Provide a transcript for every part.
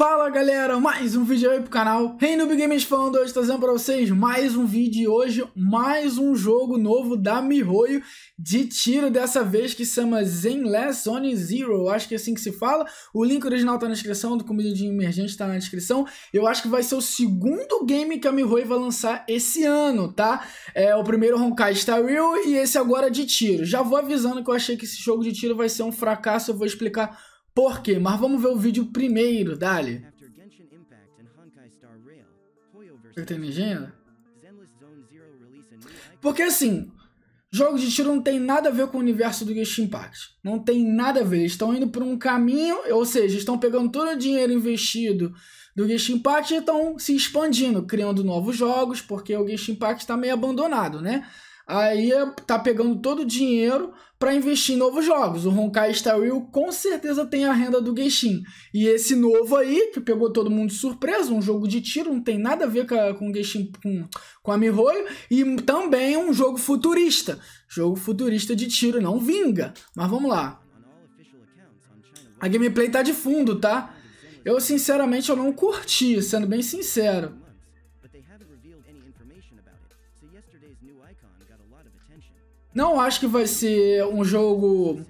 Fala galera, mais um vídeo aí pro canal Reino hey, Games falando hoje trazendo pra vocês mais um vídeo e hoje mais um jogo novo da MiHoYo de tiro dessa vez que se chama Zenless Zone Zero, acho que é assim que se fala. O link original tá na descrição, do Comida de Emergente tá na descrição. Eu acho que vai ser o segundo game que a MiHoYo vai lançar esse ano, tá? É o primeiro Honkai Star Rail e esse agora de tiro. Já vou avisando que eu achei que esse jogo de tiro vai ser um fracasso, eu vou explicar por quê, mas vamos ver o vídeo primeiro, Dali. Tem tá legenda? Porque assim, jogo de tiro não tem nada a ver com o universo do Genshin Impact. Não tem nada a ver. Eles estão indo por um caminho, ou seja, estão pegando todo o dinheiro investido do Genshin Impact e estão se expandindo, criando novos jogos, porque o Genshin Impact está meio abandonado, né? Aí é, tá pegando todo o dinheiro para investir em novos jogos. O Honkai Star Rail com certeza tem a renda do Genshin. E esse novo aí, que pegou todo mundo de surpresa, um jogo de tiro, não tem nada a ver com, a, com o Genshin, com, com a Mihoyo, e também um jogo futurista. Jogo futurista de tiro, não vinga. Mas vamos lá. A gameplay tá de fundo, tá? Eu, sinceramente, eu não curti, sendo bem sincero. Não acho que vai ser um jogo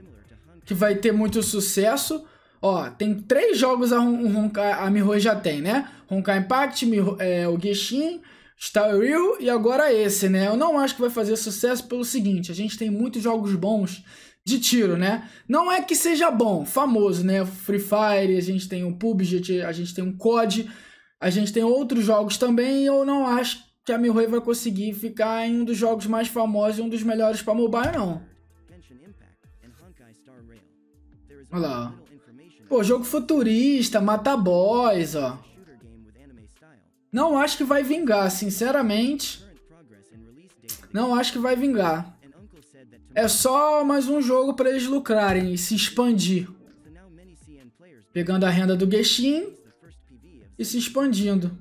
que vai ter muito sucesso. Ó, tem três jogos a, Honkai, a Mihoi já tem, né? Honkai Impact, Miho, é, o Geshin, Star Real e agora esse, né? Eu não acho que vai fazer sucesso pelo seguinte, a gente tem muitos jogos bons de tiro, né? Não é que seja bom, famoso, né? Free Fire, a gente tem o PUBG, a gente tem o COD, a gente tem outros jogos também, eu não acho que a Mihoyo vai conseguir ficar em um dos jogos mais famosos e um dos melhores para mobile, não. Olha lá. Pô, jogo futurista, mata boys, ó. Não acho que vai vingar, sinceramente. Não acho que vai vingar. É só mais um jogo para eles lucrarem e se expandir. Pegando a renda do Geshin e se expandindo.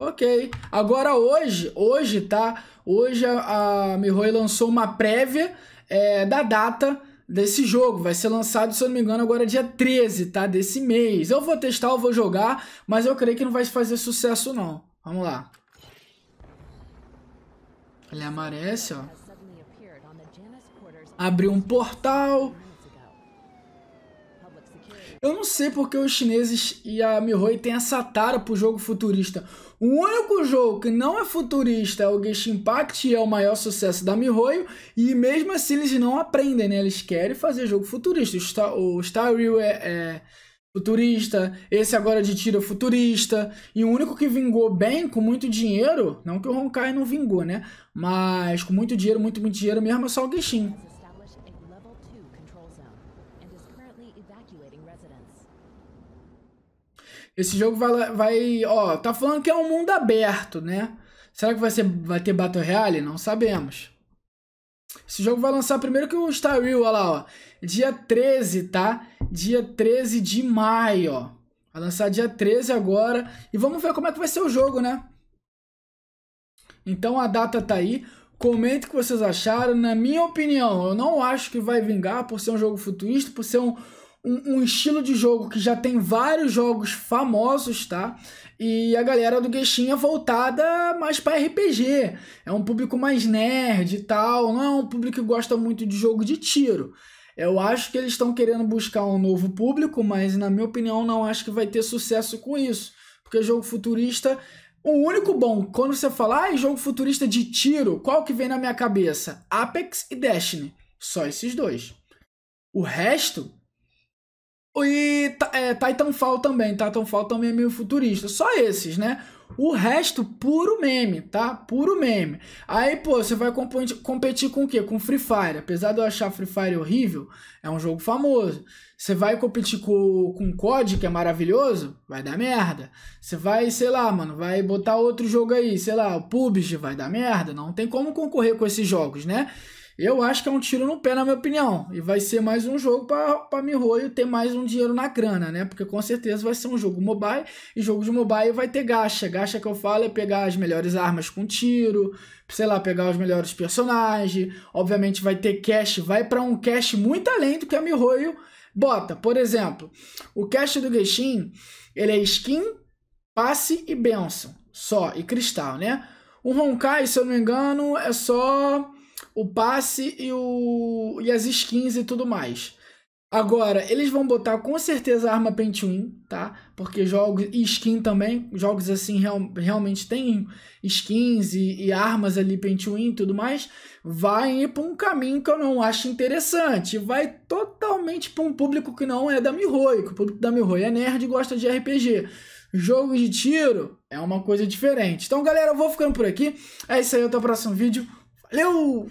Ok. Agora hoje, hoje, tá? Hoje a, a Mihoy lançou uma prévia é, da data desse jogo. Vai ser lançado, se eu não me engano, agora dia 13, tá? Desse mês. Eu vou testar, eu vou jogar, mas eu creio que não vai fazer sucesso, não. Vamos lá. Ele amarece. ó. Abriu um portal. Eu não sei porque os chineses e a Mihoi têm essa tara pro jogo futurista. O único jogo que não é futurista é o Genshin Impact e é o maior sucesso da MiHoYo, e mesmo assim eles não aprendem, né? Eles querem fazer jogo futurista. O Star, o Star Real é, é futurista, esse agora é de tiro é futurista, e o único que vingou bem, com muito dinheiro, não que o Honkai não vingou, né? Mas com muito dinheiro, muito, muito dinheiro mesmo, é só o Genshin. Esse jogo vai, vai, ó, tá falando que é um mundo aberto, né? Será que vai, ser, vai ter Battle Royale? Não sabemos. Esse jogo vai lançar primeiro que o Star Real olha lá, ó. Dia 13, tá? Dia 13 de maio, ó. Vai lançar dia 13 agora. E vamos ver como é que vai ser o jogo, né? Então a data tá aí. Comente o que vocês acharam. Na minha opinião, eu não acho que vai vingar por ser um jogo futurista, por ser um, um, um, estilo de jogo que já tem vários jogos famosos, tá? E a galera do Genshin é voltada mais para RPG. É um público mais nerd e tal, não é um público que gosta muito de jogo de tiro. Eu acho que eles estão querendo buscar um novo público, mas na minha opinião não acho que vai ter sucesso com isso. Porque jogo futurista o único bom, quando você falar ah, em jogo futurista de tiro, qual que vem na minha cabeça? Apex e Destiny. Só esses dois. O resto e tá, é, Titanfall tá também. Titanfall tá? também é meio futurista. Só esses, né? O resto, puro meme, tá? Puro meme. Aí, pô, você vai competir com o quê? Com Free Fire. Apesar de eu achar Free Fire horrível, é um jogo famoso. Você vai competir com, com COD, que é maravilhoso, vai dar merda. Você vai, sei lá, mano, vai botar outro jogo aí, sei lá, o PUBG vai dar merda. Não tem como concorrer com esses jogos, né? Eu acho que é um tiro no pé, na minha opinião. E vai ser mais um jogo para Mihoyo ter mais um dinheiro na grana, né? Porque com certeza vai ser um jogo mobile. E jogo de mobile vai ter gacha. Gacha que eu falo é pegar as melhores armas com tiro, sei lá, pegar os melhores personagens. Obviamente vai ter cash. Vai para um cash muito além do que a Mihoyo bota. Por exemplo, o cash do Genshin, ele é skin, passe e benção. Só. E cristal, né? O Honkai, se eu não me engano, é só o passe e, o, e as skins e tudo mais. Agora, eles vão botar com certeza a arma Paint 1, tá? Porque jogos e skin também, jogos assim real, realmente tem skins e, e armas ali Paint 1 e tudo mais, vai ir para um caminho que eu não acho interessante, vai totalmente para um público que não é da Mihoi, que o público da Mihoi é nerd e gosta de RPG. Jogo de tiro é uma coisa diferente. Então, galera, eu vou ficando por aqui. É isso aí, até o próximo vídeo. 六。